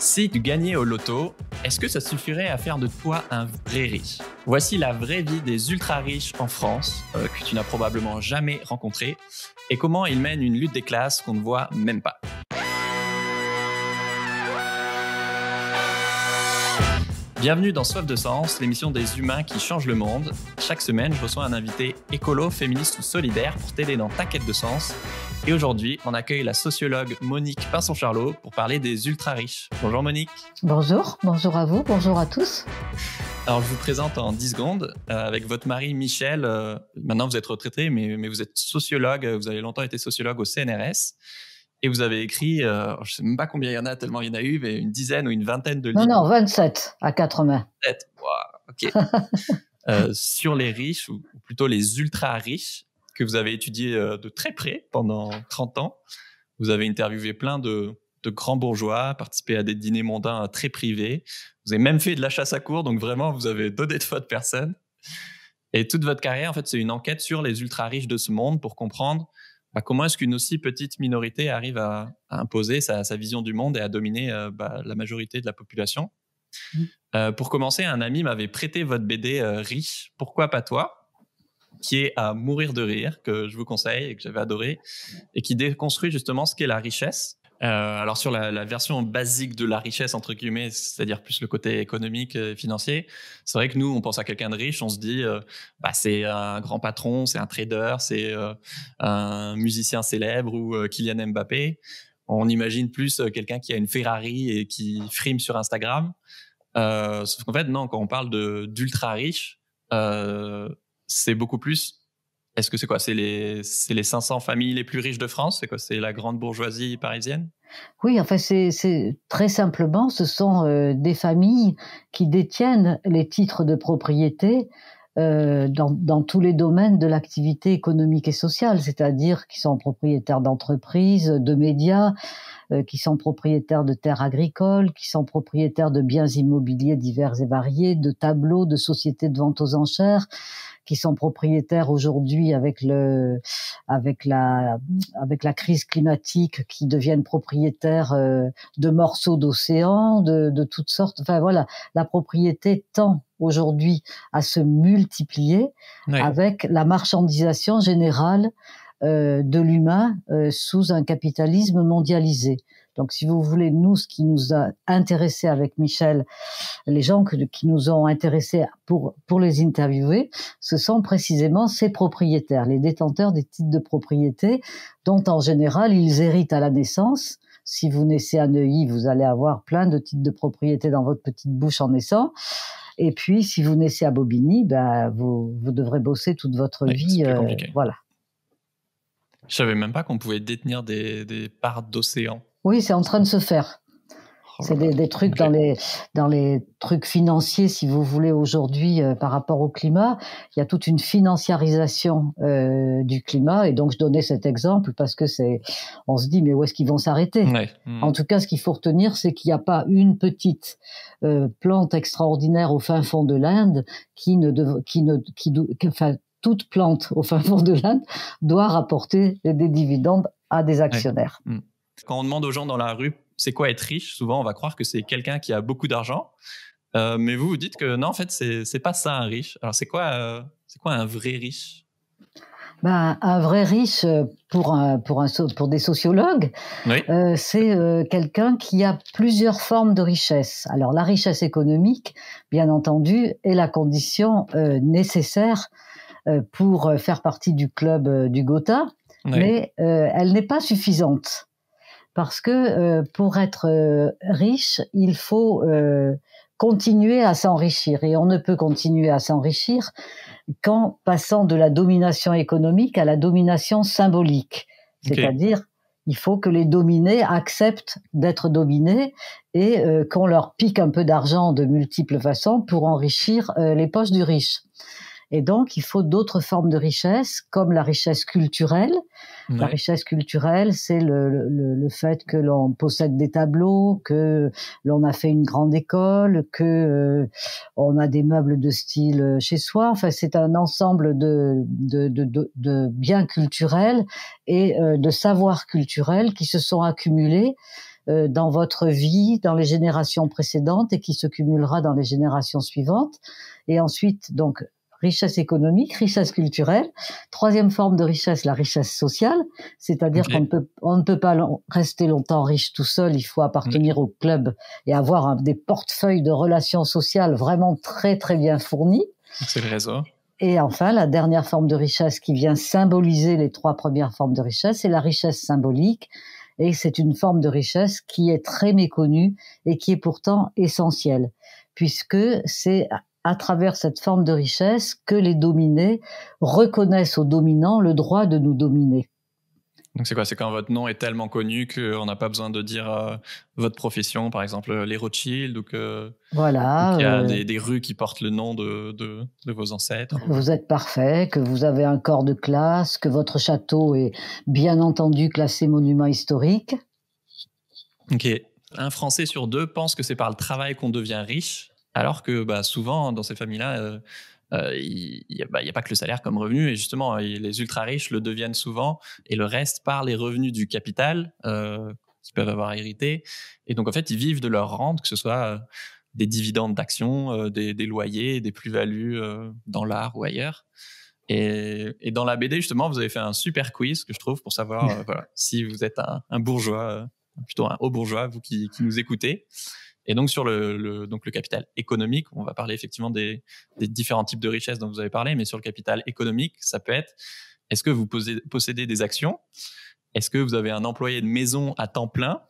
Si tu gagnais au loto, est-ce que ça suffirait à faire de toi un vrai riche Voici la vraie vie des ultra riches en France, euh, que tu n'as probablement jamais rencontré, et comment ils mènent une lutte des classes qu'on ne voit même pas. Bienvenue dans Soif de Sens, l'émission des humains qui changent le monde. Chaque semaine, je reçois un invité écolo, féministe ou solidaire pour t'aider dans ta quête de sens. Et aujourd'hui, on accueille la sociologue Monique Pinson-Charlot pour parler des ultra-riches. Bonjour Monique. Bonjour, bonjour à vous, bonjour à tous. Alors je vous présente en 10 secondes euh, avec votre mari Michel. Euh, maintenant vous êtes retraité, mais, mais vous êtes sociologue, vous avez longtemps été sociologue au CNRS et vous avez écrit, euh, je ne sais même pas combien il y en a, tellement il y en a eu, mais une dizaine ou une vingtaine de livres. Non, non, 27 à 4 mains. 27, wow, ok. Euh, sur les riches, ou plutôt les ultra-riches, que vous avez étudiés euh, de très près pendant 30 ans. Vous avez interviewé plein de, grands bourgeois, participé à des dîners mondains très privés. Vous avez même fait de la chasse à cour, donc vraiment, vous avez donné de votre personne. Et toute votre carrière, en fait, c'est une enquête sur les ultra-riches de ce monde pour comprendre bah, comment est-ce qu'une aussi petite minorité arrive à, imposer sa, vision du monde et à dominer euh, bah, la majorité de la population. Mmh. Euh, pour commencer, un ami m'avait prêté votre BD euh, Riche, pourquoi pas toi qui est à mourir de rire, que je vous conseille et que j'avais adoré, et qui déconstruit justement ce qu'est la richesse. Euh, alors sur la, version basique de la richesse entre guillemets, c'est-à-dire plus le côté économique et euh, financier, c'est vrai que nous on pense à quelqu'un de riche, on se dit euh, bah, c'est un grand patron, c'est un trader, c'est un musicien célèbre ou Kylian Mbappé. On imagine plus quelqu'un qui a une Ferrari et qui frime sur Instagram. sauf qu'en fait non, quand on parle de d'ultra riche, c'est beaucoup plus est-ce que c'est quoi C'est les, les 500 familles les plus riches de France C'est quoi C'est la grande bourgeoisie parisienne Oui, enfin, c'est très simplement, ce sont euh, des familles qui détiennent les titres de propriété euh, dans, dans, tous les domaines de l'activité économique et sociale, c'est-à-dire qui sont propriétaires d'entreprises, de médias, euh, qui sont propriétaires de terres agricoles, qui sont propriétaires de biens immobiliers divers et variés, de tableaux, de sociétés de vente aux enchères qui sont propriétaires aujourd'hui avec le avec la avec la crise climatique qui deviennent propriétaires euh, de morceaux d'océan, de, toutes sortes. Enfin voilà, la propriété tend aujourd'hui à se multiplier avec la marchandisation générale euh, de l'humain euh, sous un capitalisme mondialisé. Donc, si vous voulez, nous, ce qui nous a intéressé avec Michel, les gens qui nous ont intéressés pour, pour les interviewer, ce sont précisément ces propriétaires, les détenteurs des titres de propriété, dont en général, ils héritent à la naissance. Si vous naissez à Neuilly, vous allez avoir plein de titres de propriété dans votre petite bouche en naissant. Et puis, si vous naissez à Bobigny, ben, vous, vous devrez bosser toute votre vie. Euh, voilà. Je savais même pas qu'on pouvait détenir des, des parts d'océan. Oui, c'est en train de se faire. Oh c'est des, trucs dans les dans les trucs financiers, si vous voulez, aujourd'hui euh, par rapport au climat, il y a toute une financiarisation euh, du climat. Et donc je donnais cet exemple parce que c'est, on se dit mais où est-ce qu'ils vont s'arrêter mm. En tout cas, ce qu'il faut retenir, c'est qu'il n'y a pas une petite euh, plante extraordinaire au fin fond de l'Inde qui ne, qui ne qui, toute plante au fin de l'Inde doit rapporter des dividendes à des actionnaires. Mm. Quand on demande aux gens dans la rue, c'est quoi être riche Souvent, on va croire que c'est quelqu'un qui a beaucoup d'argent. Euh, mais vous, vous dites que non, en fait, c'est pas ça un riche. Alors, c'est quoi, euh, c'est quoi un vrai riche ben, un vrai riche euh, pour pour des sociologues, c'est quelqu'un qui a plusieurs formes de richesse. Alors la richesse économique, bien entendu, est la condition nécessaire euh, pour euh, faire partie du club euh, du Gotha, mais elle n'est pas suffisante parce que pour être riche, il faut continuer à s'enrichir et on ne peut continuer à s'enrichir qu'en passant de la domination économique à la domination symbolique, c'est-à-dire il faut que les dominés acceptent d'être dominés et qu'on leur pique un peu d'argent de multiples façons pour enrichir les poches du riche. Et donc, il faut d'autres formes de richesse, comme la richesse culturelle. La richesse culturelle, c'est le, fait que l'on possède des tableaux, que l'on a fait une grande école, que euh, on a des meubles de style euh, chez soi. Enfin, c'est un ensemble de, biens culturels et euh, de savoirs culturels qui se sont accumulés dans votre vie, dans les générations précédentes et qui se cumulera dans les générations suivantes. Et ensuite, donc, richesse économique, richesse culturelle. Troisième forme de richesse, la richesse sociale, c'est-à-dire qu'on ne peut, on ne peut pas rester longtemps riche tout seul, il faut appartenir au club et avoir un, des portefeuilles de relations sociales vraiment très très bien fournis. C'est le réseau. Et enfin, la dernière forme de richesse qui vient symboliser les trois premières formes de richesse, c'est la richesse symbolique. Et c'est une forme de richesse qui est très méconnue et qui est pourtant essentielle, puisque c'est à travers cette forme de richesse que les dominés reconnaissent aux dominants le droit de nous dominer. Donc c'est quoi C'est quand votre nom est tellement connu qu'on n'a pas besoin de dire euh, votre profession, par exemple euh, les Rothschild, ou qu'il voilà, y a euh, des, rues qui portent le nom de, de, de vos ancêtres. Vous êtes parfait, que vous avez un corps de classe, que votre château est bien entendu classé monument historique. Ok. Un Français sur deux pense que c'est par le travail qu'on devient riche. Alors que bah, souvent, dans ces familles-là, euh, euh, il n'y bah, a, pas que le salaire comme revenu. Et justement, euh, les ultra-riches le deviennent souvent, et le reste par les revenus du capital qu'ils peuvent avoir hérité. Et donc, en fait, ils vivent de leur rente, que ce soit des dividendes d'actions, des, loyers, des plus-values dans l'art ou ailleurs. Et, dans la BD, justement, vous avez fait un super quiz que je trouve pour savoir si vous êtes un bourgeois plutôt un haut bourgeois, vous qui, nous écoutez. Et donc sur le, donc le capital économique, on va parler effectivement des, différents types de richesses dont vous avez parlé, mais sur le capital économique, ça peut être est-ce que vous possédez des actions Est-ce que vous avez un employé de maison à temps plein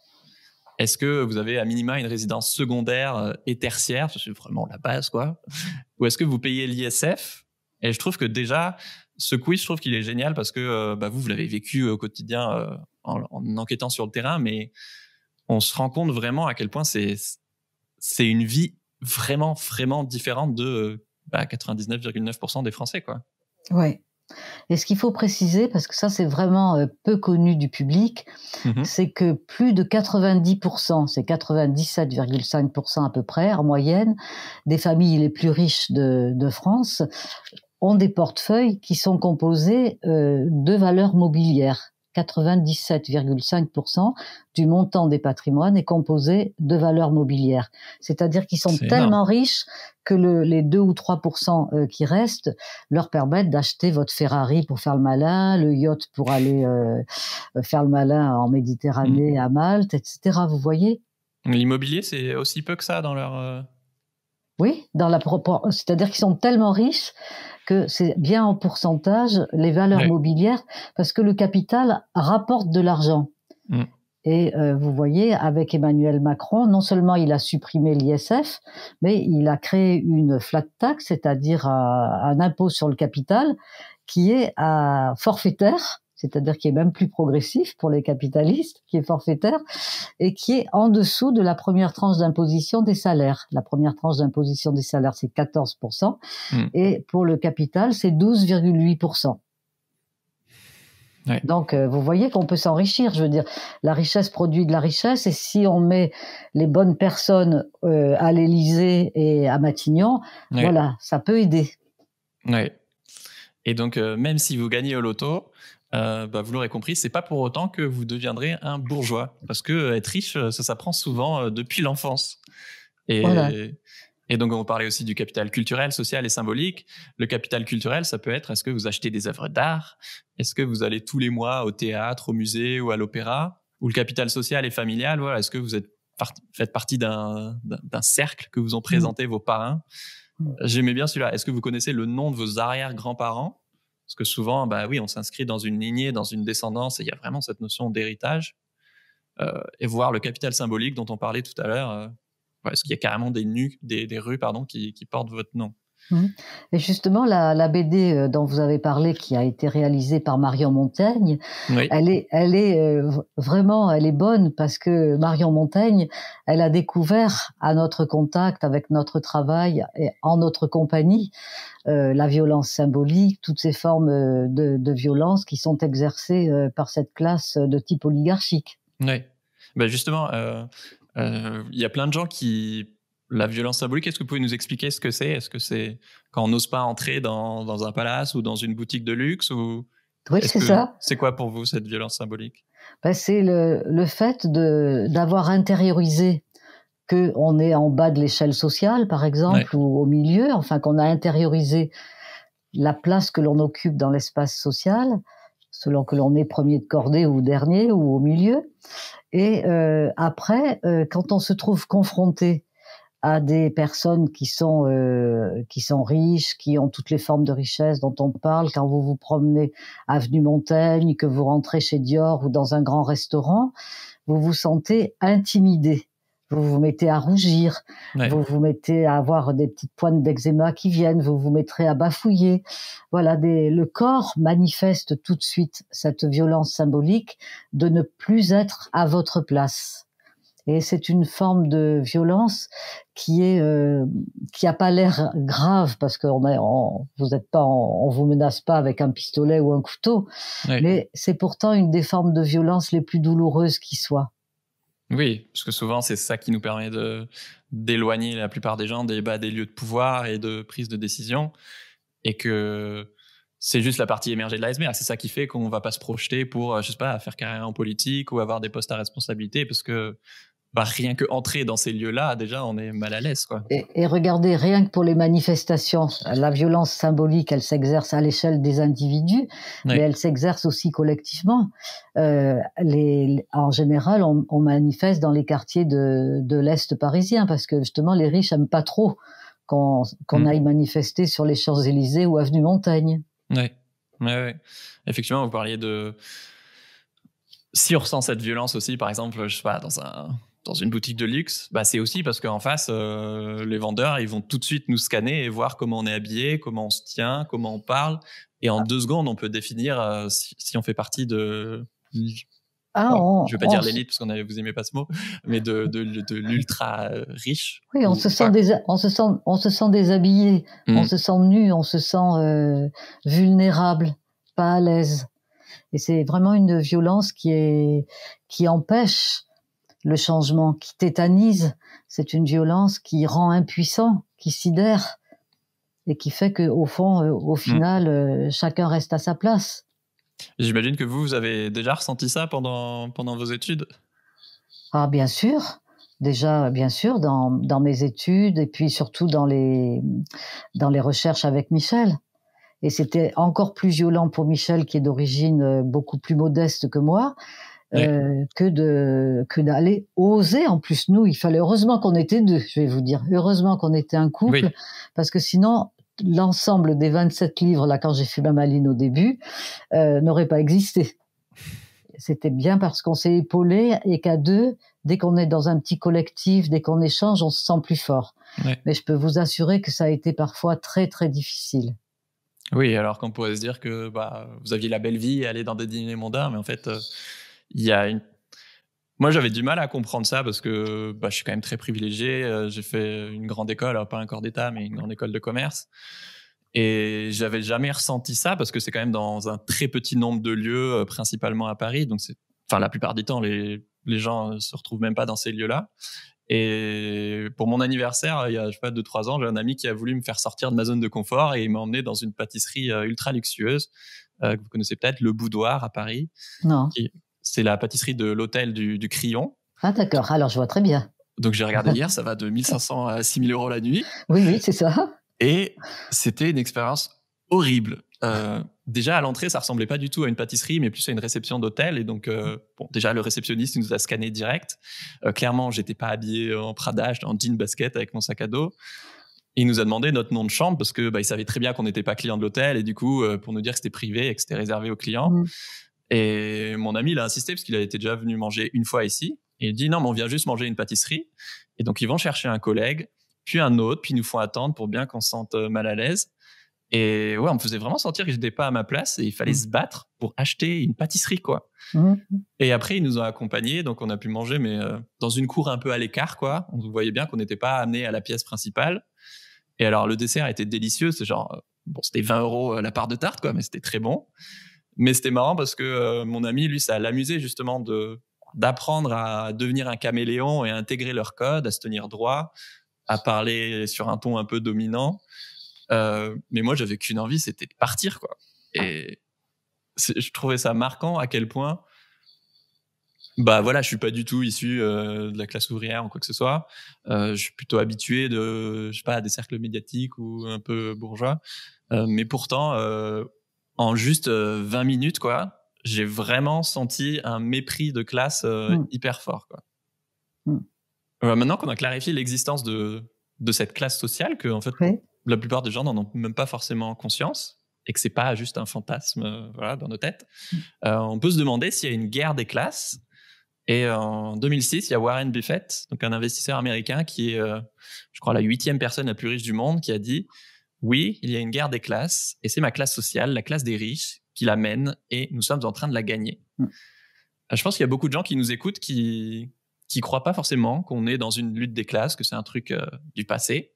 Est-ce que vous avez à minima une résidence secondaire euh, et tertiaire C'est vraiment la base, quoi. Ou est-ce que vous payez l'ISF Et je trouve que déjà, ce quiz, je trouve qu'il est génial parce que euh, bah, vous, vous l'avez vécu euh, au quotidien en, enquêtant sur le terrain, mais on se rend compte vraiment à quel point c'est une vie vraiment vraiment différente de 99,9% bah, des Français, quoi. Ouais. Et ce qu'il faut préciser, parce que ça c'est vraiment euh, peu connu du public, mm-hmm. c'est que plus de 90%, c'est 97,5% à peu près en moyenne, des familles les plus riches de, France ont des portefeuilles qui sont composés euh, de valeurs mobilières. 97,5% du montant des patrimoines est composé de valeurs mobilières. C'est-à-dire qu'ils sont tellement riches que les 2 ou 3% euh, qui restent leur permettent d'acheter votre Ferrari pour faire le malin, le yacht pour aller euh, euh, faire le malin en Méditerranée, mmh. à Malte, etc. Vous voyez L'immobilier, c'est aussi peu que ça dans leur oui, dans la c'est-à-dire qu'ils sont tellement riches que c'est bien en pourcentage les valeurs mobilières parce que le capital rapporte de l'argent. Mm. Et euh, vous voyez, avec Emmanuel Macron, non seulement il a supprimé l'ISF, mais il a créé une flat tax, c'est-à-dire euh, un, impôt sur le capital qui est à euh, forfaitaire c'est-à-dire qui est même plus progressif pour les capitalistes, qui est forfaitaire, et qui est en dessous de la première tranche d'imposition des salaires. La première tranche d'imposition des salaires, c'est 14%, hmm. et pour le capital, c'est 12,8%. Donc, euh, vous voyez qu'on peut s'enrichir. Je veux dire, la richesse produit de la richesse, et si on met les bonnes personnes euh, à l'Élysée et à Matignon, voilà, ça peut aider. Oui. Et donc, euh, même si vous gagnez au loto, euh, bah, vous l'aurez compris, c'est pas pour autant que vous deviendrez un bourgeois, parce que euh, être riche, euh, ça s'apprend souvent depuis l'enfance. Et, donc, on parlait aussi du capital culturel, social et symbolique. Le capital culturel, ça peut être est-ce que vous achetez des œuvres d'art Est-ce que vous allez tous les mois au théâtre, au musée ou à l'opéra Ou le capital social et familial voilà, Est-ce que vous êtes faites partie d'un cercle que vous ont mmh. présenté vos parrains mmh. J'aimais bien celui-là. Est-ce que vous connaissez le nom de vos arrière-grands-parents parce que souvent, bah oui, on s'inscrit dans une lignée, dans une descendance, et il y a vraiment cette notion d'héritage. Euh, et voir le capital symbolique dont on parlait tout à l'heure, parce euh, qu'il y a carrément des, des, rues pardon, qui, qui, portent votre nom. Mhm. Et justement, la, BD euh, dont vous avez parlé, qui a été réalisée par Marion Montaigne, elle est, elle est euh, vraiment, elle est bonne parce que Marion Montaigne, elle a découvert à notre contact, avec notre travail et en notre compagnie, euh, la violence symbolique, toutes ces formes de, violence qui sont exercées par cette classe de type oligarchique. Oui, ben justement, il y a plein de gens qui la violence symbolique, est-ce que vous pouvez nous expliquer ce que c'est Est-ce que c'est quand on n'ose pas entrer dans, un palace ou dans une boutique de luxe ou... Oui, c'est ça. C'est quoi pour vous cette violence symbolique ben, C'est le, le, fait d'avoir intériorisé qu'on est en bas de l'échelle sociale, par exemple, ou au milieu, enfin qu'on a intériorisé la place que l'on occupe dans l'espace social, selon que l'on est premier de cordée ou dernier ou au milieu. Et euh, après, euh, quand on se trouve confronté à des personnes qui sont euh, qui sont riches, qui ont toutes les formes de richesse dont on parle quand vous vous promenez avenue Montaigne, que vous rentrez chez Dior ou dans un grand restaurant, vous vous sentez intimidé. Vous vous mettez à rougir, vous vous mettez à avoir des petites pointes d'eczéma qui viennent, vous vous mettrez à bafouiller. Voilà, des, le corps manifeste tout de suite cette violence symbolique de ne plus être à votre place. Et c'est une forme de violence qui est euh, qui a pas l'air grave parce que on, vous êtes pas on, vous menace pas avec un pistolet ou un couteau, mais c'est pourtant une des formes de violence les plus douloureuses qui soient. Oui, parce que souvent c'est ça qui nous permet de d'éloigner la plupart des gens des bah, des lieux de pouvoir et de prise de décision et que c'est juste la partie émergée de l'iceberg. C'est ça qui fait qu'on va pas se projeter pour, euh, je sais pas, faire carrière en politique ou avoir des postes à responsabilité parce que bah, rien que entrer dans ces lieux-là, déjà, on est mal à l'aise. Quoi. Et, regardez, rien que pour les manifestations, la violence symbolique, elle s'exerce à l'échelle des individus, mais elle s'exerce aussi collectivement. Euh, les, en général, on, manifeste dans les quartiers de, de l'Est parisien, parce que justement, les riches n'aiment pas trop qu'on, mm. aille manifester sur les Champs-Élysées ou Avenue Montaigne. Oui, oui, Effectivement, vous parliez de... Si on ressent cette violence aussi, par exemple, je sais pas, dans un dans une boutique de luxe, bah c'est aussi parce qu'en face, euh, les vendeurs, ils vont tout de suite nous scanner et voir comment on est habillé, comment on se tient, comment on parle. Et en ah. deux secondes, on peut définir euh, si, on fait partie de. Ah, je ne vais pas dire l'élite parce qu'on vous n'aimez pas ce mot, mais de, l'ultra euh, riche. Oui, on, se sent on, se sent, on se sent déshabillé, mm. on se sent nu, on se sent vulnérable, pas à l'aise. Et c'est vraiment une violence qui, est, qui empêche le changement qui tétanise, c'est une violence qui rend impuissant, qui sidère et qui fait que au fond, euh, au mm. final, euh, chacun reste à sa place. J'imagine que vous, vous avez déjà ressenti ça pendant, pendant vos études Ah, bien sûr. Déjà, bien sûr, dans, dans, mes études et puis surtout dans les, dans les recherches avec Michel. Et c'était encore plus violent pour Michel, qui est d'origine euh, beaucoup plus modeste que moi, euh, que de que d'aller oser. En plus, nous, il fallait heureusement qu'on était deux. Je vais vous dire, heureusement qu'on était un couple, parce que sinon, l'ensemble des 27 livres là quand j'ai fait ma maline au début euh, n'aurait pas existé. C'était bien parce qu'on s'est épaulé et qu'à deux, dès qu'on est dans un petit collectif, dès qu'on échange, on se sent plus fort. Mais je peux vous assurer que ça a été parfois très très difficile. Oui, alors qu'on pourrait se dire que bah, vous aviez la belle vie, aller dans des dîners mondains, mais en fait, euh, il y a moi, j'avais du mal à comprendre ça parce que bah, je suis quand même très privilégié. Euh, j'ai fait une grande école, pas un corps d'État, mais une grande école de commerce. Et j'avais jamais ressenti ça parce que c'est quand même dans un très petit nombre de lieux, euh, principalement à Paris. Donc, c'est, enfin, la plupart du temps, les, les gens euh, se retrouvent même pas dans ces lieux-là. Et pour mon anniversaire, il y a, je sais pas, deux, trois ans, j'ai un ami qui a voulu me faire sortir de ma zone de confort et il m'a emmené dans une pâtisserie ultra luxueuse, que vous connaissez peut-être, Le Boudoir à Paris. Non. Qui, c'est la pâtisserie de l'hôtel du, du Ah d'accord, alors je vois très bien. Donc j'ai regardé hier, ça va de 1500 à 6000 euros la nuit. Oui, oui, c'est ça. Et c'était une expérience horrible. Euh, déjà à l'entrée, ça ressemblait pas du tout à une pâtisserie, mais plus à une réception d'hôtel. Et donc, euh, déjà le réceptionniste nous a scanné direct. Clairement, euh, clairement, j'étais pas habillé en Prada, en jean basket avec mon sac à dos. Il nous a demandé notre nom de chambre parce que bah, il savait très bien qu'on n'était pas client de l'hôtel et du coup pour nous dire que c'était privé et que c'était réservé aux clients. Mm. Et mon ami l'a insisté parce qu'il était déjà venu manger une fois ici. Et il dit non, mais on vient juste manger une pâtisserie. Et donc ils vont chercher un collègue, puis un autre, puis ils nous font attendre pour bien qu'on se sente euh, mal à l'aise. Et ouais, on me faisait vraiment sentir que j'étais pas à ma place et il fallait mmh. se battre pour acheter une pâtisserie, quoi. Mmh. Et après, ils nous ont accompagnés, donc on a pu manger, mais euh, dans une cour un peu à l'écart, quoi. On voyait bien qu'on n'était pas amené à la pièce principale. Et alors, le dessert était délicieux. C'est genre, euh, bon, c'était 20 euros la part de tarte, quoi, mais c'était très bon. Mais c'était marrant parce que euh, mon ami, lui, ça l'amusait justement de d'apprendre à devenir un caméléon et à intégrer leur code, à se tenir droit, à parler sur un ton un peu dominant. Euh, mais moi, j'avais qu'une envie, c'était de partir, quoi. Et je trouvais ça marquant à quel point, bah voilà, je suis pas du tout issu euh, de la classe ouvrière ou quoi que ce soit. je suis plutôt habitué de, je sais pas, à des cercles médiatiques ou un peu bourgeois. mais pourtant, en juste 20 euh, minutes, quoi, j'ai vraiment senti un mépris de classe euh, mm. hyper fort, mm. bah, maintenant qu'on a clarifié l'existence de, de cette classe sociale, que en fait, la plupart des gens n'en ont même pas forcément conscience, et que c'est pas juste un fantasme euh, voilà, dans nos têtes, mm. on peut se demander s'il y a une guerre des classes. Et en 2006, il y a Warren Buffett, donc un investisseur américain qui est, je crois, la huitième personne la plus riche du monde, qui a dit oui, il y a une guerre des classes, et c'est ma classe sociale, la classe des riches, qui la mène, et nous sommes en train de la gagner. Hmm. Ah, je pense qu'il y a beaucoup de gens qui nous écoutent qui qui croient pas forcément qu'on est dans une lutte des classes, que c'est un truc euh, du passé.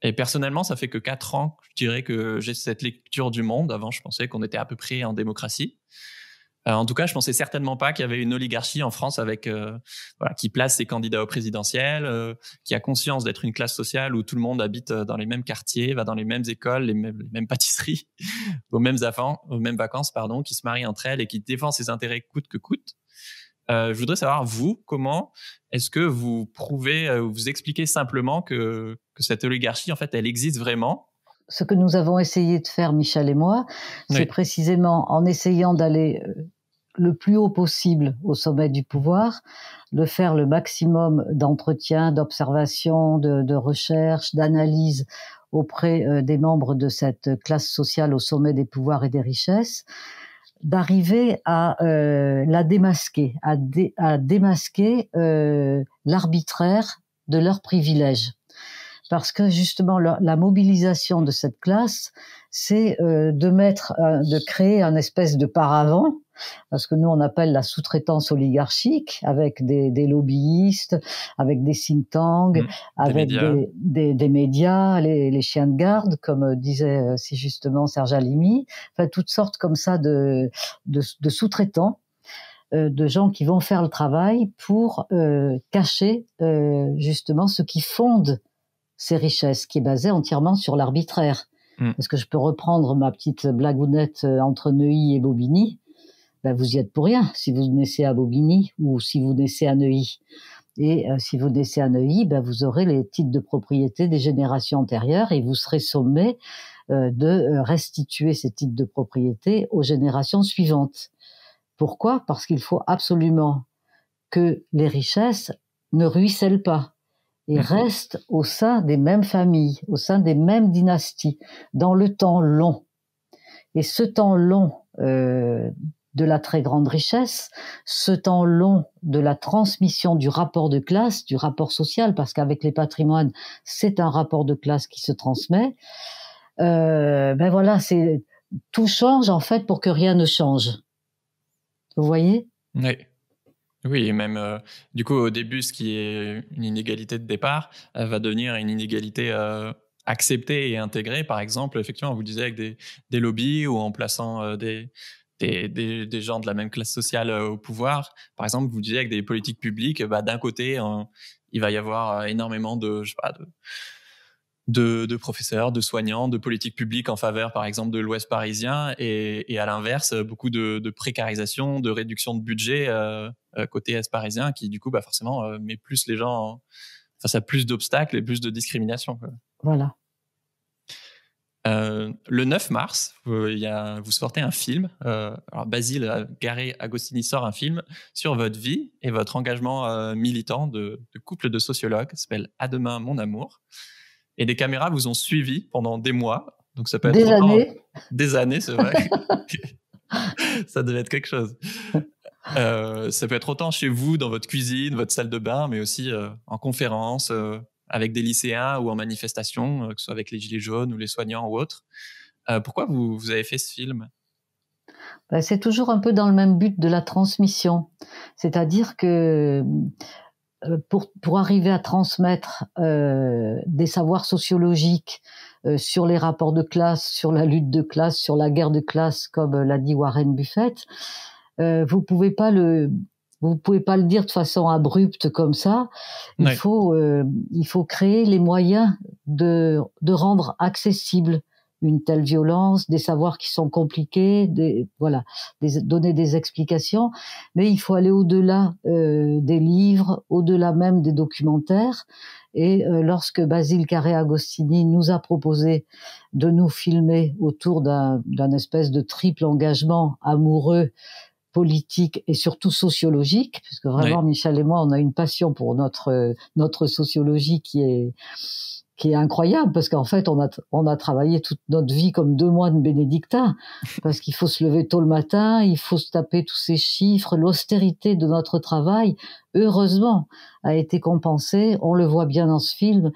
Et personnellement, ça fait que quatre ans, je dirais que j'ai cette lecture du monde. Avant, je pensais qu'on était à peu près en démocratie. Euh, en tout cas, je pensais certainement pas qu'il y avait une oligarchie en France avec euh, voilà, qui place ses candidats au présidentiel, euh, qui a conscience d'être une classe sociale où tout le monde habite dans les mêmes quartiers, va dans les mêmes écoles, les mêmes, pâtisseries, aux mêmes enfants aux mêmes vacances, pardon, qui se marient entre elles et qui défend ses intérêts coûte que coûte. Euh, je voudrais savoir, vous, comment est-ce que vous prouvez, vous expliquez simplement que, que, cette oligarchie, en fait, elle existe vraiment Ce que nous avons essayé de faire, Michel et moi, c'est précisément en essayant d'aller le plus haut possible au sommet du pouvoir, de faire le maximum d'entretiens, d'observations, de, de recherches, d'analyses auprès euh, des membres de cette classe sociale au sommet des pouvoirs et des richesses, d'arriver à euh, la démasquer, à, démasquer euh, l'arbitraire de leurs privilèges parce que justement la, mobilisation de cette classe, c'est euh, de mettre, de créer un espèce de paravent Parce que nous on appelle la sous-traitance oligarchique, avec des, des, lobbyistes, avec des think tanks, mmh. avec des médias, des, médias les, les, chiens de garde, comme euh, disait euh, si justement Serge Alimi, enfin toutes sortes comme ça de, de, de sous-traitants de gens qui vont faire le travail pour euh, cacher euh, justement ce qui fonde ces richesses, qui est basée entièrement sur l'arbitraire. Mm. Est-ce que je peux reprendre ma petite blagounette euh, entre Neuilly et Bobigny. Ben, vous y êtes pour rien si vous naissez à Bobigny ou si vous naissez à Neuilly. Et euh, si vous naissez à Neuilly, ben, vous aurez les titres de propriété des générations antérieures et vous serez sommé euh, de restituer ces titres de propriété aux générations suivantes. Pourquoi Parce qu'il faut absolument que les richesses ne ruissellent pas et reste au sein des mêmes familles, au sein des mêmes dynasties, dans le temps long. Et ce temps long euh, de la très grande richesse, ce temps long de la transmission du rapport de classe, du rapport social, parce qu'avec les patrimoines, c'est un rapport de classe qui se transmet. Euh, ben voilà, c'est tout change en fait pour que rien ne change. Vous voyez Oui. Oui, et même euh, du coup, au début, ce qui est une inégalité de départ va devenir une inégalité euh, acceptée et intégrée. Par exemple, effectivement, vous disiez disait avec des, des, lobbies ou en plaçant euh, des, des, des, gens de la même classe sociale au pouvoir. Par exemple, vous disiez avec des politiques publiques, bah, d'un côté, il va y avoir énormément de, je sais pas, de de, professeurs, de soignants, de politiques publiques en faveur, par exemple, de l'Ouest parisien, et, à l'inverse, beaucoup de, précarisation, de réduction de budget euh, euh, côté Est parisien, qui du coup, bah, forcément, euh, met plus les gens face à plus d'obstacles et plus de discrimination. Voilà. le 9 mars, vous, sortez un film. alors Basile Garé Agostini sort un film sur votre vie et votre engagement militant de, couple de sociologues. s'appelle À demain, mon amour. Et des caméras vous ont suivi pendant des mois. Donc ça peut être des années. Des années, c'est vrai. ça devait être quelque chose. Euh, ça peut être autant chez vous, dans votre cuisine, votre salle de bain, mais aussi euh, en conférence, euh, avec des lycéens ou en manifestation, que ce soit avec les Gilets jaunes ou les soignants ou autres. pourquoi vous, avez fait ce film ben, C'est toujours un peu dans le même but de la transmission. C'est-à-dire que euh, pour, pour arriver à transmettre euh, des savoirs sociologiques euh, sur les rapports de classe, sur la lutte de classe, sur la guerre de classe, comme euh, l'a dit Warren Buffett, euh, vous pouvez pas le vous pouvez pas le dire de façon abrupte comme ça. Il faut il faut créer les moyens de de rendre accessible une telle violence, des savoirs qui sont compliqués, des, voilà, des, donner des explications. Mais il faut aller au-delà euh, des livres, au-delà même des documentaires. Et euh, lorsque Basile Carré-Agostini nous a proposé de nous filmer autour d'un espèce de triple engagement amoureux, politique et surtout sociologique, puisque vraiment Michel et moi, on a une passion pour notre euh, notre sociologie qui est qui est incroyable parce qu'en fait on a on a travaillé toute notre vie comme deux mois de parce qu'il faut se lever tôt le matin, il faut se taper tous ces chiffres, l'austérité de notre travail heureusement a été compensée, on le voit bien dans ce film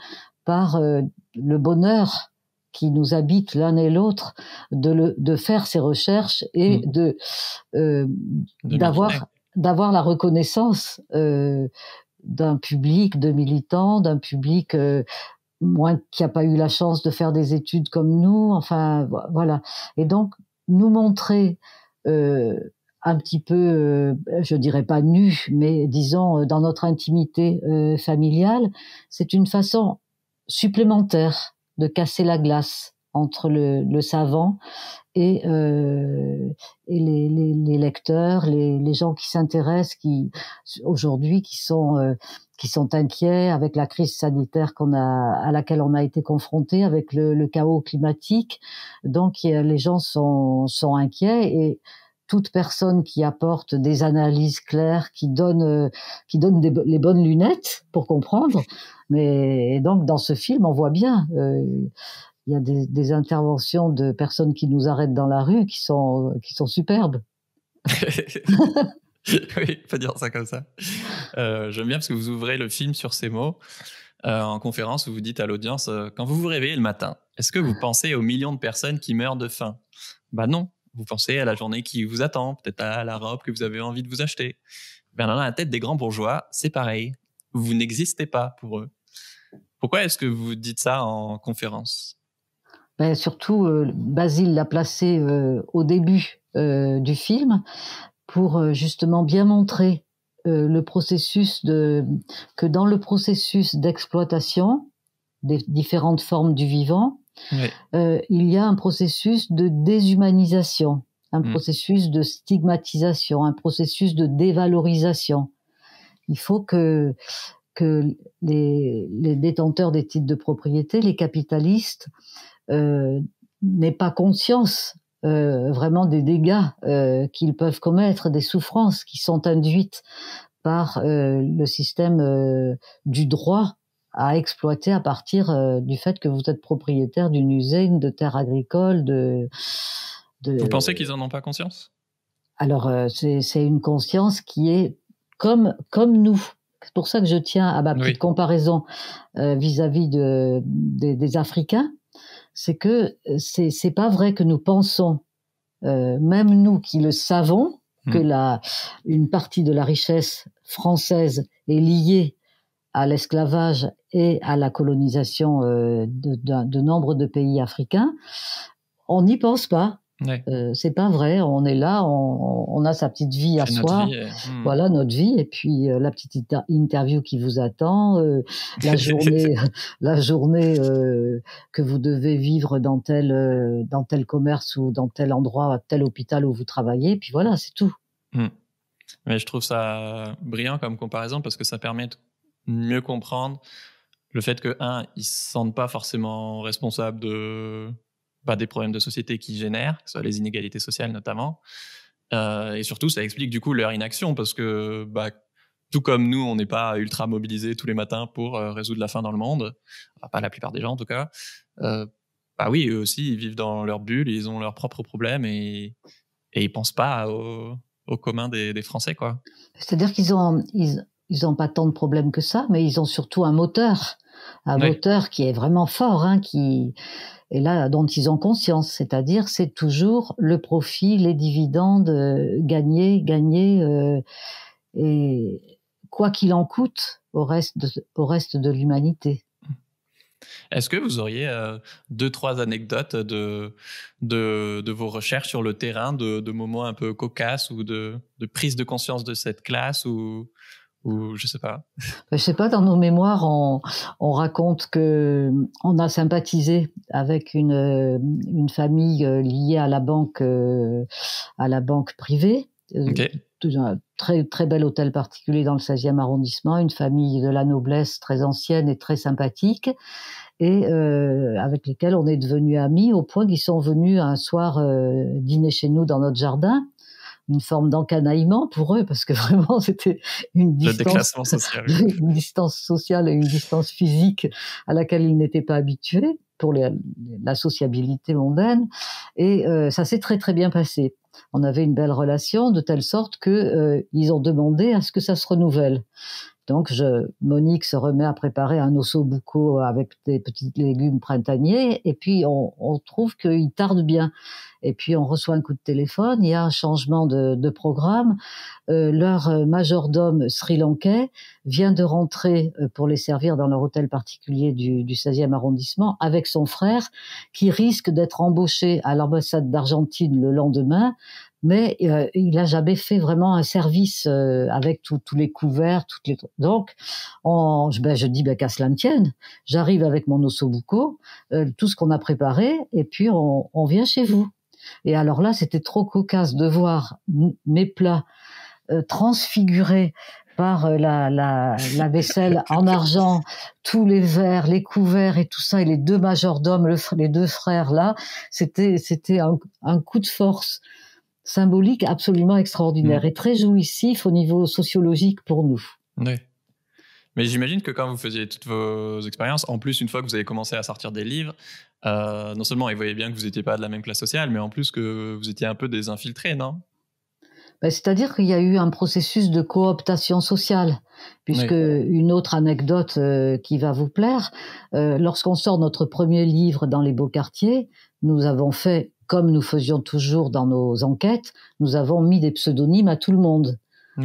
par euh, le bonheur qui nous habite l'un et l'autre de le, de faire ces recherches et mm. de euh, d'avoir d'avoir la reconnaissance euh, d'un public de militants, d'un public moins qui n'a pas eu la chance de faire des études comme nous, enfin voilà. Et donc nous montrer euh, un petit peu, euh, je dirais pas nu, mais disons euh, dans notre intimité euh, familiale, c'est une façon supplémentaire de casser la glace entre le, savant et, et les, lecteurs, les, les gens qui s'intéressent, qui aujourd'hui qui sont qui sont inquiets avec la crise sanitaire qu'on a, à laquelle on a été confronté, avec le, le, chaos climatique. Donc les gens sont, sont inquiets et toute personne qui apporte des analyses claires, qui donne, qui donne les bonnes lunettes pour comprendre. Mais et donc dans ce film, on voit bien. Euh, il y a des, des, interventions de personnes qui nous arrêtent dans la rue qui sont, qui sont superbes. oui, faut dire ça comme ça. Euh, j'aime bien parce que vous ouvrez le film sur ces mots euh, en conférence où vous dites à l'audience euh, quand vous vous réveillez le matin, est-ce que vous ah. pensez aux millions de personnes qui meurent de faim Bah non. Vous pensez à la journée qui vous attend, peut-être à la robe que vous avez envie de vous acheter. Ben dans la tête des grands bourgeois, c'est pareil. Vous n'existez pas pour eux. Pourquoi est-ce que vous dites ça en conférence ben, Surtout, Basile l'a placé au début du film pour euh, justement bien montrer euh, le processus de que dans le processus d'exploitation des différentes formes du vivant, euh, il y a un processus de déshumanisation, un mm. processus de stigmatisation, un processus de dévalorisation. Il faut que que les, détenteurs des titres de propriété, les capitalistes, n'aient pas conscience euh, vraiment des dégâts euh, qu'ils peuvent commettre, des souffrances qui sont induites par euh, le système du droit à exploiter à partir du fait que vous êtes propriétaire d'une usine, de terres agricoles, de... Vous pensez qu'ils n'en ont pas conscience Alors, c'est une conscience qui est comme, comme nous, c'est pour ça que je tiens à ma petite comparaison vis-à-vis de, des, Africains, c'est que euh, c'est c'est pas vrai que nous pensons, euh, même nous qui le savons, hmm. que la une partie de la richesse française est liée à l'esclavage et à la colonisation euh, de, de, de nombre de pays africains. On n'y pense pas. Euh, c'est pas vrai. On est là, on, a sa petite vie à soi. Euh, hmm. voilà notre vie. Et puis euh, la petite interview qui vous attend, la journée, la journée que vous devez vivre dans tel dans tel commerce ou dans tel endroit, tel hôpital où vous travaillez. Et puis voilà, c'est tout. Hmm. Mais je trouve ça brillant comme comparaison parce que ça permet de mieux comprendre le fait que un, ils se sentent pas forcément responsables de des problèmes de société qui génèrent, que ce soit les inégalités sociales notamment. Euh, et surtout, ça explique du coup leur inaction parce que, bah, tout comme nous, on n'est pas ultra mobilisés tous les matins pour euh, résoudre la faim dans le monde, pas la plupart des gens en tout cas. Euh, bah oui, eux aussi, ils vivent dans leur bulle, ils ont leurs propres problèmes et, et ils pensent pas au, commun des, Français, quoi. C'est-à-dire qu'ils ont, ils n'ont pas tant de problèmes que ça, mais ils ont surtout un moteur, un moteur qui est vraiment fort, hein, qui et là dont ils ont conscience, c'est-à-dire c'est toujours le profit, les dividendes, gagner, euh, gagner, euh, et quoi qu'il en coûte au reste de, au reste de l'humanité. Est-ce que vous auriez euh, deux, trois anecdotes de, de, vos recherches sur le terrain, de, moments un peu cocasses ou de, de prise de conscience de cette classe ou, ou je sais pas. Je sais pas. Dans nos mémoires, on, raconte que on a sympathisé avec une, euh, famille euh, liée à la banque euh, à la banque privée. Un très très bel hôtel particulier dans le 16e arrondissement, une famille de la noblesse très ancienne et très sympathique, et avec lesquels on est devenus amis au point qu'ils sont venus un soir dîner chez nous dans notre jardin une forme d'encanaillement pour eux parce que vraiment c'était une distance, une distance sociale et une distance physique à laquelle ils n'étaient pas habitués pour la sociabilité mondaine et euh, ça s'est très très bien passé. On avait une belle relation de telle sorte que euh, ils ont demandé à ce que ça se renouvelle. Donc, je, Monique se remet à préparer un osso bucco avec des petits légumes printaniers, et puis on, on trouve qu'ils tardent bien et puis on reçoit un coup de téléphone, il y a un changement de, de programme, euh, leur euh, majordome sri-lankais vient de rentrer euh, pour les servir dans leur hôtel particulier du, du 16e arrondissement avec son frère qui risque d'être embauché à l'ambassade d'Argentine le lendemain mais euh, il n'a jamais fait vraiment un service euh, avec tous les couverts, toutes les donc on, ben, je dis ben, qu'à cela me tienne, j'arrive avec mon ossobuco, euh, tout ce qu'on a préparé et puis on, on vient chez vous. Et alors là, c'était trop cocasse de voir mes plats euh, transfigurés par euh, la, la, la, vaisselle en argent, tous les verres, les couverts et tout ça, et les deux majordomes, les deux frères là, c'était c'était un, coup de force symbolique absolument extraordinaire mm. et très jouissif au niveau sociologique pour nous. Oui. Mais j'imagine que quand vous faisiez toutes vos expériences, en plus, une fois que vous avez commencé à sortir des livres, euh, non seulement ils voyaient bien que vous n'étiez pas de la même classe sociale, mais en plus que vous étiez un peu des infiltrés, non ben, C'est-à-dire qu'il y a eu un processus de cooptation sociale, puisque une autre anecdote euh, qui va vous plaire, euh, lorsqu'on sort notre premier livre dans les beaux quartiers, nous avons fait, comme nous faisions toujours dans nos enquêtes, nous avons mis des pseudonymes à tout le monde.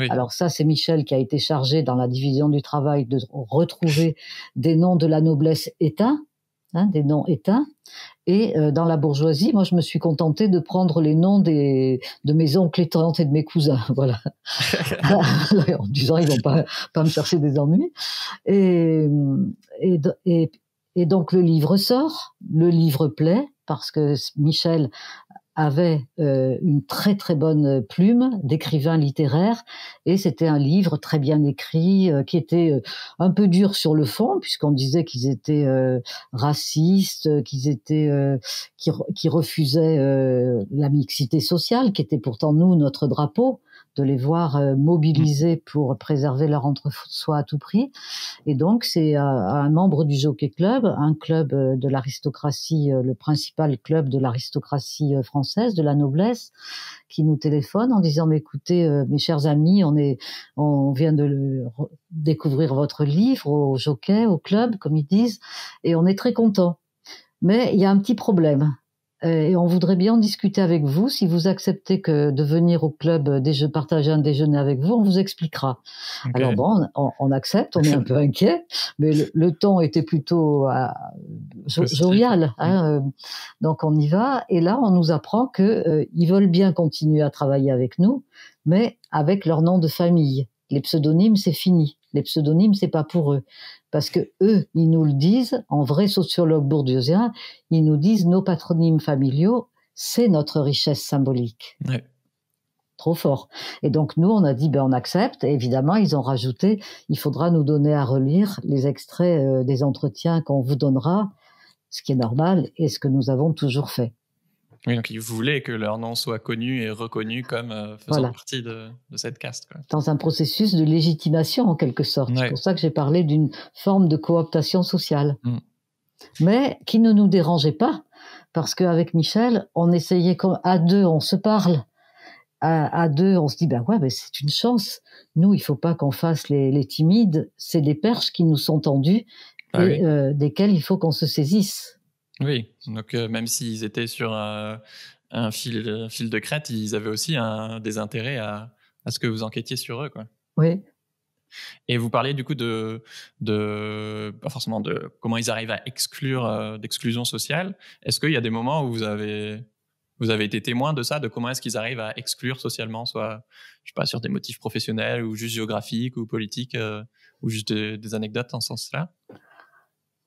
Alors ça, c'est Michel qui a été chargé dans la division du travail de retrouver des noms de la noblesse éteints, hein, des noms éteints. Et euh, dans la bourgeoisie, moi, je me suis contenté de prendre les noms des, de mes oncles et tantes et de mes cousins, voilà, en disant ils vont pas, me chercher des ennuis. et, et donc le livre sort, le livre plaît parce que Michel avait euh, une très très bonne plume d'écrivain littéraire et c'était un livre très bien écrit euh, qui était euh, un peu dur sur le fond puisqu'on disait qu'ils étaient racistes, qu'ils étaient qui refusaient la mixité sociale qui était pourtant nous notre drapeau de les voir euh, mobilisés mm. pour préserver leur entre-soi à tout prix. Et donc, c'est euh, un membre du Jockey Club, un club euh, de l'aristocratie, le principal club de l'aristocratie française, de la noblesse, qui nous téléphone en disant Mais écoutez, mes chers amis, on est, on vient de découvrir votre livre au Jockey, au club, comme ils disent, et on est très content. Mais il y a un petit problème euh, et on voudrait bien en discuter avec vous. Si vous acceptez que de venir au club euh, des jeux, partager un déjeuner avec vous, on vous expliquera. Alors bon, on, accepte, on est un peu inquiet, mais le, temps était plutôt euh, jovial. Hein, mm. euh, donc on y va, et là on nous apprend que ils veulent bien continuer à travailler avec nous, mais avec leur nom de famille. Les pseudonymes, c'est fini. Les pseudonymes, c'est pas pour eux parce que eux, ils nous le disent, en vrai sociologues bourdieusien, ils nous disent nos patronymes familiaux, c'est notre richesse symbolique. Trop fort. Et donc nous, on a dit, ben on accepte. évidemment, ils ont rajouté, il faudra nous donner à relire les extraits euh, des entretiens qu'on vous donnera, ce qui est normal et ce que nous avons toujours fait donc ils voulaient que leur nom soit connu et reconnu comme euh, faisant partie de, cette caste. Dans un processus de légitimation, en quelque sorte. C'est pour ça que j'ai parlé d'une forme de cooptation sociale. Mm. Mais qui ne nous dérangeait pas, parce qu'avec Michel, on essayait, à deux, on se parle. À, deux, on se dit, ben ouais, mais c'est une chance. Nous, il ne faut pas qu'on fasse les, timides. C'est des perches qui nous sont tendues ah et euh, desquelles il faut qu'on se saisisse. Oui, donc euh, même s'ils étaient sur euh, un, fil, euh, fil de crête, ils avaient aussi un, des intérêts à, à ce que vous enquêtiez sur eux. Quoi. Oui. Et vous parlez du coup de, de pas forcément de comment ils arrivent à exclure d'exclusion sociale. Est-ce qu'il y a des moments où vous avez vous avez été témoin de ça, de comment est-ce qu'ils arrivent à exclure socialement, soit je pas sur des motifs professionnels ou juste géographiques ou politiques ou juste des anecdotes en ce sens-là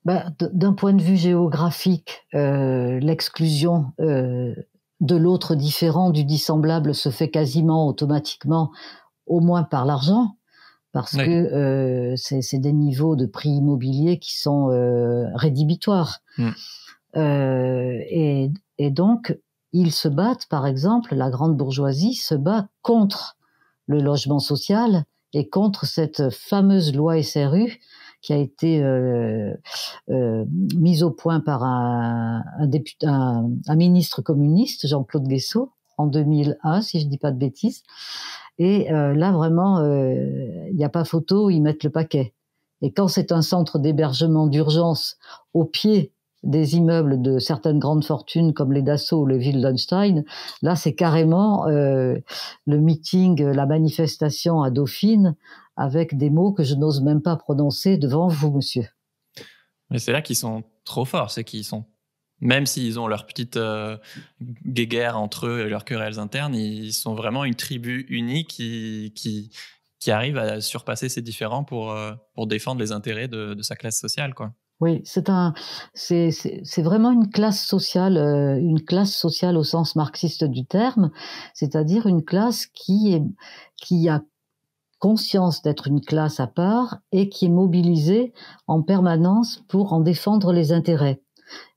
bah, d'un point de vue géographique, euh, l'exclusion euh, de l'autre différent, du dissemblable, se fait quasiment automatiquement, au moins par l'argent, parce que euh, c'est des niveaux de prix immobilier qui sont rédhibitoires. Mm. Et, et, donc, ils se battent, par exemple, la grande bourgeoisie se bat contre le logement social et contre cette fameuse loi SRU qui a été euh, euh, mise au point par un, député, un, ministre communiste, Jean-Claude Guessot, en 2001, si je ne dis pas de bêtises. Et euh, là, vraiment, euh, il n'y a pas photo, ils mettent le paquet. Et quand c'est un centre d'hébergement d'urgence au pied des immeubles de certaines grandes fortunes comme les Dassault ou les Wildenstein. Là, c'est carrément le meeting, la manifestation à Dauphine avec des mots que je n'ose même pas prononcer devant vous, monsieur. Mais c'est là qu'ils sont trop forts, c'est qu'ils sont, même s'ils ont leur petite euh, guéguerre entre eux et leurs querelles internes, ils sont vraiment une tribu unie qui, qui, arrive à surpasser ses différents pour, euh, pour défendre les intérêts de, sa classe sociale, quoi. Oui, c'est un, c'est, c'est vraiment une classe sociale, euh, une classe sociale au sens marxiste du terme, c'est-à-dire une classe qui est, qui a conscience d'être une classe à part et qui est mobilisée en permanence pour en défendre les intérêts.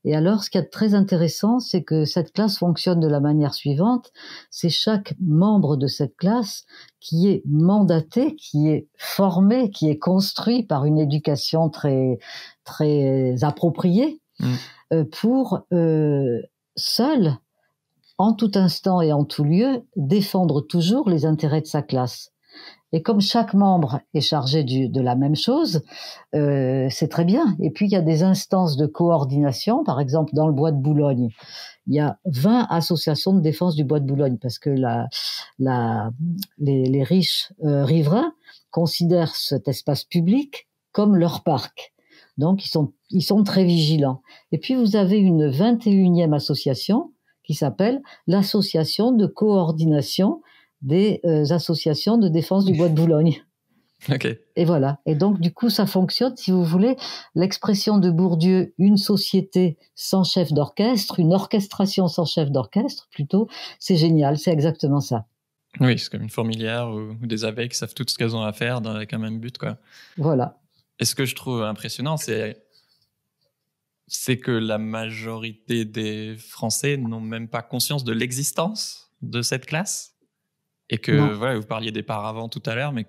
Et alors, ce qui est très intéressant, c'est que cette classe fonctionne de la manière suivante. C'est chaque membre de cette classe qui est mandaté, qui est formé, qui est construit par une éducation très, très euh, appropriée mm. euh, pour euh, seul, en tout instant et en tout lieu, défendre toujours les intérêts de sa classe. Et comme chaque membre est chargé de la même chose, euh, c'est très bien. Et puis il y a des instances de coordination, par exemple dans le bois de Boulogne, il y a 20 associations de défense du bois de Boulogne parce que la, les, riches euh, riverains considèrent cet espace public comme leur parc. Donc ils sont, ils sont très vigilants. Et puis vous avez une 21e association qui s'appelle l'association de coordination des euh, associations de défense du bois de Boulogne. Et voilà. Et donc, du coup, ça fonctionne, si vous voulez. L'expression de Bourdieu, une société sans chef d'orchestre, une orchestration sans chef d'orchestre, plutôt, c'est génial, c'est exactement ça. Oui, c'est comme une fourmilière ou, des abeilles qui savent tout ce qu'elles ont à faire avec un même but, quoi. Voilà. Et ce que je trouve impressionnant, c'est que la majorité des Français n'ont même pas conscience de l'existence de cette classe. Et que voilà, vous parliez des paravents tout à l'heure, mais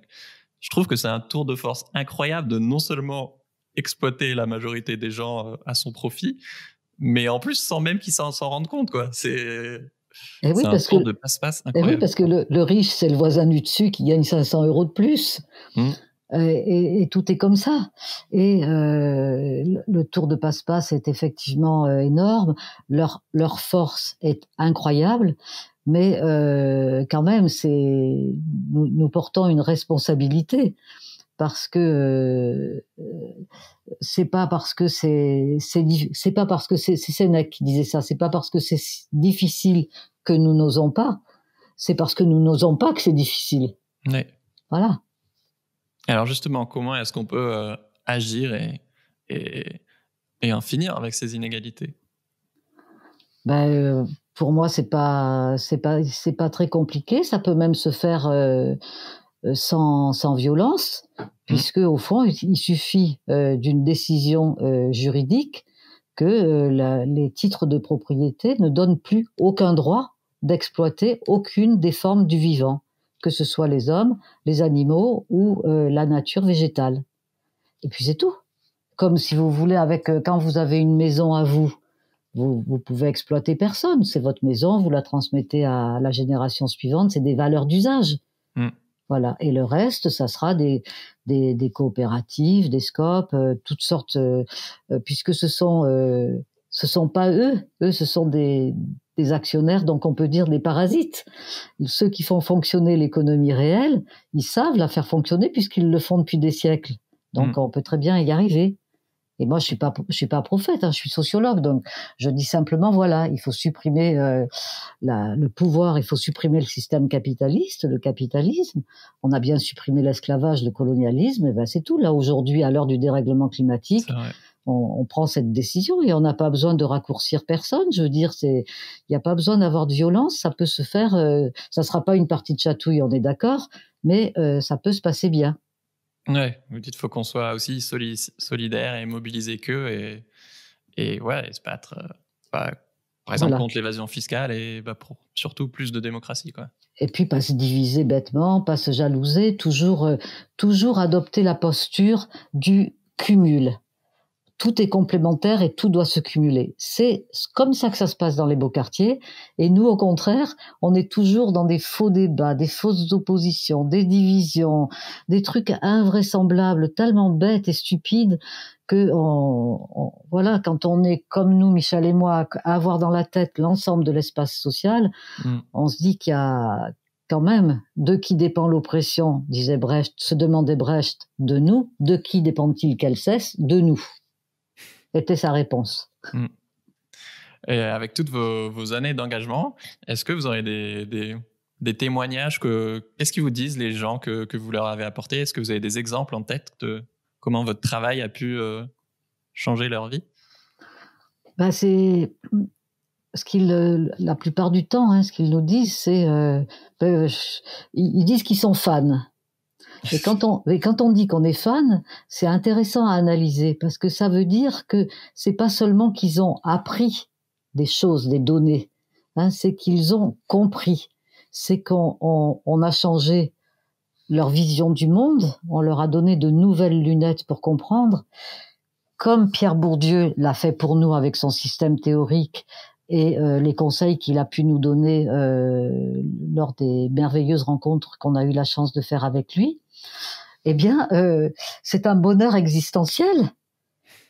je trouve que c'est un tour de force incroyable de non seulement exploiter la majorité des gens euh, à son profit, mais en plus sans même qu'ils s'en rendent compte. quoi. C'est eh un tour eh parce que, de passe -passe et oui, parce que le, riche, c'est le voisin du dessus qui gagne 500 euros de plus. Mmh. Et, tout est comme ça. Et euh, le tour de passe-passe est effectivement euh, énorme. Leur, leur force est incroyable mais euh, quand même, c'est nous, portons une responsabilité parce que euh, c'est pas parce que c'est c'est pas parce que c'est qui disait ça, c'est pas parce que c'est difficile que nous n'osons pas, c'est parce que nous n'osons pas que c'est difficile. Oui. Voilà. Alors justement, comment est-ce qu'on peut euh, agir et, et, et en finir avec ces inégalités ben, pour moi, c'est pas c'est pas c'est pas très compliqué. Ça peut même se faire euh, euh, sans sans violence, mmh. puisque au fond, il suffit euh, d'une décision juridique que les titres de propriété ne donnent plus aucun droit d'exploiter aucune des formes du vivant, que ce soit les hommes, les animaux ou la nature végétale. Et puis c'est tout. Comme si vous voulez, avec quand vous avez une maison à vous, vous, vous pouvez exploiter personne. C'est votre maison, vous la transmettez à la génération suivante, c'est des valeurs d'usage. Mm. Voilà. Et le reste, ça sera des, des, des coopératives, des scopes, euh, toutes sortes, euh, euh, puisque ce sont, ce sont pas eux, eux, ce sont des, des actionnaires, donc on peut dire des parasites. Ceux qui font fonctionner l'économie réelle, ils savent la faire fonctionner puisqu'ils le font depuis des siècles. Donc mm. on peut très bien y arriver. Et moi, je suis pas, je suis pas prophète, hein, je suis sociologue, donc je dis simplement, voilà, il faut supprimer euh, le pouvoir, il faut supprimer le système capitaliste, le capitalisme. On a bien supprimé l'esclavage, le colonialisme, et ben c'est tout. Là aujourd'hui, à l'heure du dérèglement climatique. On, prend cette décision et on n'a pas besoin de raccourcir personne. Je veux dire, c'est, il n'y a pas besoin d'avoir de violence. Ça peut se faire. ça euh, ça sera pas une partie de chatouille, on est d'accord, mais euh, ça peut se passer bien. Ouais, vous dites faut qu'on soit aussi solidaires solidaire et mobilisé qu'eux et, et ouais, se battre euh, par exemple contre l'évasion fiscale et bah, surtout plus de démocratie Et puis pas se diviser bêtement, pas se jalouser, toujours euh, toujours adopter la posture du cumul tout est complémentaire et tout doit se cumuler. C'est comme ça que ça se passe dans les beaux quartiers. Et nous, au contraire, on est toujours dans des faux débats, des fausses oppositions, des divisions, des trucs invraisemblables, tellement bêtes et stupides que on, voilà, quand on est comme nous, Michel et moi, à avoir dans la tête l'ensemble de l'espace social, mm. on se dit qu'il y a quand même de qui dépend l'oppression, disait Brecht, se demandait Brecht, de nous, de qui dépend-il qu'elle cesse, de nous était sa réponse. Mm. Et avec toutes vos, années d'engagement, est-ce que vous aurez des, témoignages que Qu'est-ce qu'ils vous disent les gens que, que vous leur avez apporté Est-ce que vous avez des exemples en tête de comment votre travail a pu euh, changer leur vie ben, c'est ce qu'ils euh, la plupart du temps, hein, ce qu'ils nous disent, c'est euh, ben, ils disent qu'ils sont fans. Et quand on, dit qu'on est fan, c'est intéressant à analyser parce que ça veut dire que c'est pas seulement qu'ils ont appris des choses, des données, hein, c'est qu'ils ont compris. C'est qu'on a changé leur vision du monde, on leur a donné de nouvelles lunettes pour comprendre, comme Pierre Bourdieu l'a fait pour nous avec son système théorique et euh, les conseils qu'il a pu nous donner euh, lors des merveilleuses rencontres qu'on a eu la chance de faire avec lui eh bien, euh, c'est un bonheur existentiel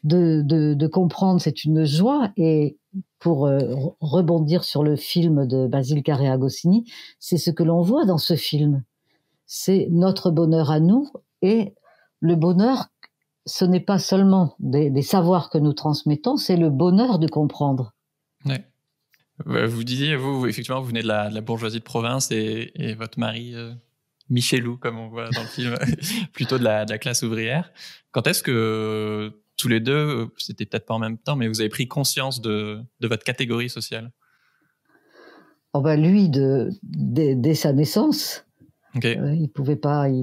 de, comprendre, c'est une joie. Et pour euh, rebondir sur le film de Basil Carré-Agostini, c'est ce que l'on voit dans ce film. C'est notre bonheur à nous et le bonheur, ce n'est pas seulement des, savoirs que nous transmettons, c'est le bonheur de comprendre. Bah, vous disiez, vous, effectivement, vous venez de la, bourgeoisie de province et, votre mari euh, Michelou, comme on voit dans le film, plutôt de la, classe ouvrière. Quand est-ce que euh, tous les deux, euh, c'était peut-être pas en même temps, mais vous avez pris conscience de, votre catégorie sociale oh ben, Lui, dès sa naissance. Euh, il pouvait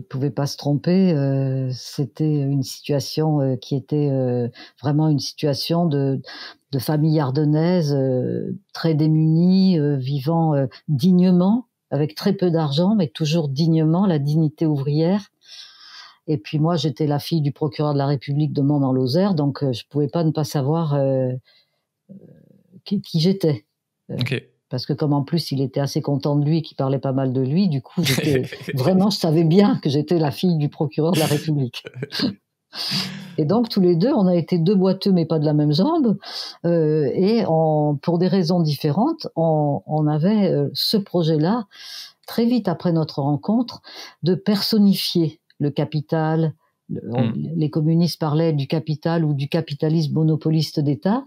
pouvait pas se tromper. C'était une situation qui était vraiment une situation de famille ardennaise très démunie, vivant dignement avec très peu d'argent, mais toujours dignement, la dignité ouvrière. Et puis moi, j'étais la fille du procureur de la République de Mont-en-Lozère, donc euh, je ne pouvais pas ne pas savoir euh, euh, qui, j'étais. Parce que comme en plus il était assez content de lui, qui parlait pas mal de lui, du coup, vraiment, je savais bien que j'étais la fille du procureur de la République. Et donc tous les deux, on a été deux boiteux mais pas de la même jambe, euh, et pour des raisons différentes, on, avait euh, ce projet-là très vite après notre rencontre de personnifier le capital. Hmm. Les communistes parlaient du capital ou du capitalisme monopoliste d'État.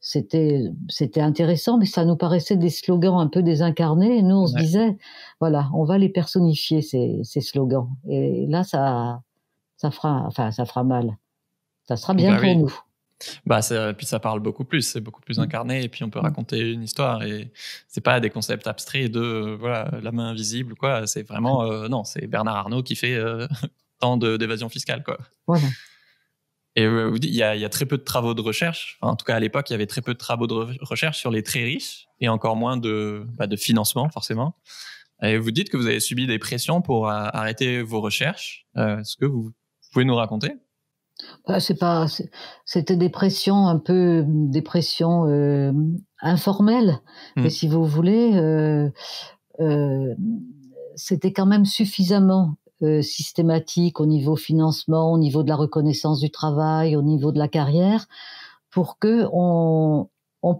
C'était c'était intéressant, mais ça nous paraissait des slogans un peu désincarnés. Et nous, on se disait, voilà, on va les personnifier ces, ces slogans. Et là, ça ça fera, enfin, ça fera mal. Ça sera bien bah pour nous. Bah, euh, puis ça parle beaucoup plus, c'est beaucoup plus mm. incarné, et puis on peut mm. raconter une histoire, et c'est pas des concepts abstraits de euh, voilà la main invisible, quoi. C'est vraiment euh, non, c'est Bernard Arnault qui fait tant d'évasion fiscale, quoi. Et il y, a, très peu de travaux de recherche. en tout cas, à l'époque, il y avait très peu de travaux de recherche sur les très riches, et encore moins de, bah, de financement, forcément. Et vous dites que vous avez subi des pressions pour arrêter vos recherches. Est-ce que vous pouvez nous raconter bah, c'est pas, c'était des pressions un peu, des pressions euh, informelles, hmm. mais si vous voulez, euh, euh, c'était quand même suffisamment systématique au niveau financement, au niveau de la reconnaissance du travail, au niveau de la carrière, pour que on,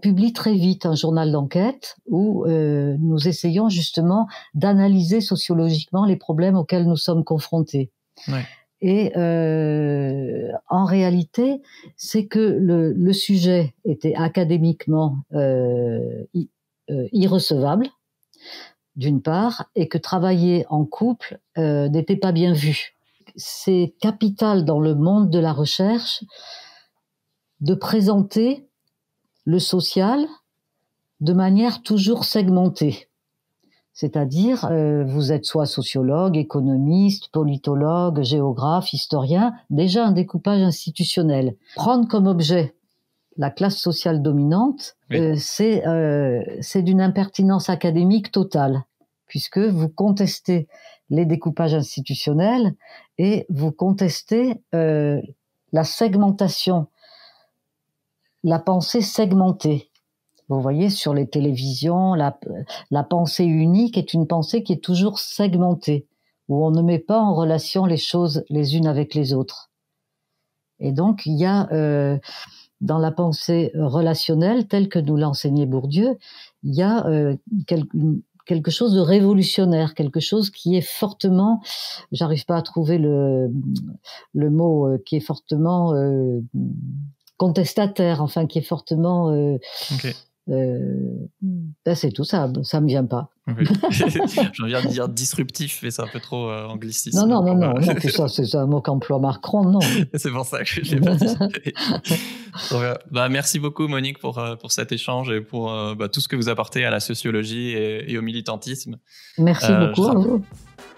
publie très vite un journal d'enquête où nous essayons justement d'analyser sociologiquement les problèmes auxquels nous sommes confrontés. Ouais. Et euh, en réalité, c'est que le, sujet était académiquement euh, euh, irrecevable, d'une part, et que travailler en couple n'était pas bien vu. C'est capital dans le monde de la recherche de présenter le social de manière toujours segmentée. C'est-à-dire, euh, vous êtes soit sociologue, économiste, politologue, géographe, historien, déjà un découpage institutionnel. Prendre comme objet la classe sociale dominante, euh, euh, c'est d'une impertinence académique totale, puisque vous contestez les découpages institutionnels et vous contestez la segmentation, la pensée segmentée vous voyez, sur les télévisions, la, la pensée unique est une pensée qui est toujours segmentée, où on ne met pas en relation les choses les unes avec les autres. Et donc, il y a euh, dans la pensée relationnelle, telle que nous l'enseignait Bourdieu, il y a euh, quelque chose de révolutionnaire, quelque chose qui est fortement, j'arrive pas à trouver le, le mot, euh, qui est fortement contestataire, enfin, qui est fortement... Euh, hmm. ben, c'est tout, ça ça me vient pas. Oui. viens de dire disruptif, mais c'est un peu trop angliciste euh, anglicisme. Non, non, non, non, ça, c'est un mot qu'emploie Macron, non. c'est pour ça que je l'ai pas dit. bah, merci beaucoup, Monique, pour, euh, pour cet échange et pour tout ce que vous apportez à la sociologie et, au militantisme. Merci beaucoup.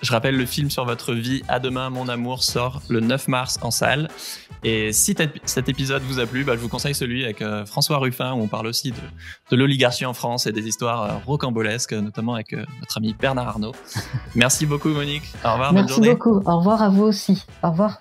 Je rappelle le film sur votre vie, À demain mon amour, sort le 9 mars en salle. Et si cet épisode vous a plu, bah, je vous conseille celui avec euh, François Ruffin, où on parle aussi de, de l'oligarchie en France et des histoires euh, rocambolesques, notamment avec euh, notre ami Bernard Arnault. Merci beaucoup Monique. Au revoir. Merci beaucoup. Au revoir à vous aussi. Au revoir.